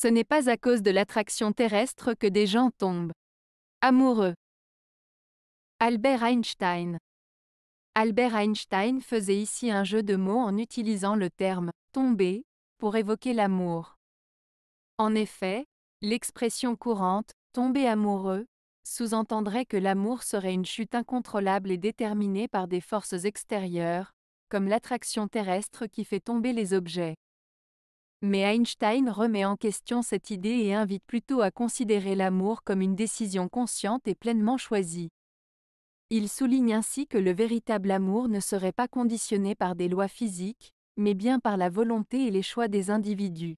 ce n'est pas à cause de l'attraction terrestre que des gens tombent. Amoureux. Albert Einstein. Albert Einstein faisait ici un jeu de mots en utilisant le terme tomber pour évoquer l'amour. En effet, l'expression courante tomber amoureux sous-entendrait que l'amour serait une chute incontrôlable et déterminée par des forces extérieures, comme l'attraction terrestre qui fait tomber les objets. Mais Einstein remet en question cette idée et invite plutôt à considérer l'amour comme une décision consciente et pleinement choisie. Il souligne ainsi que le véritable amour ne serait pas conditionné par des lois physiques, mais bien par la volonté et les choix des individus.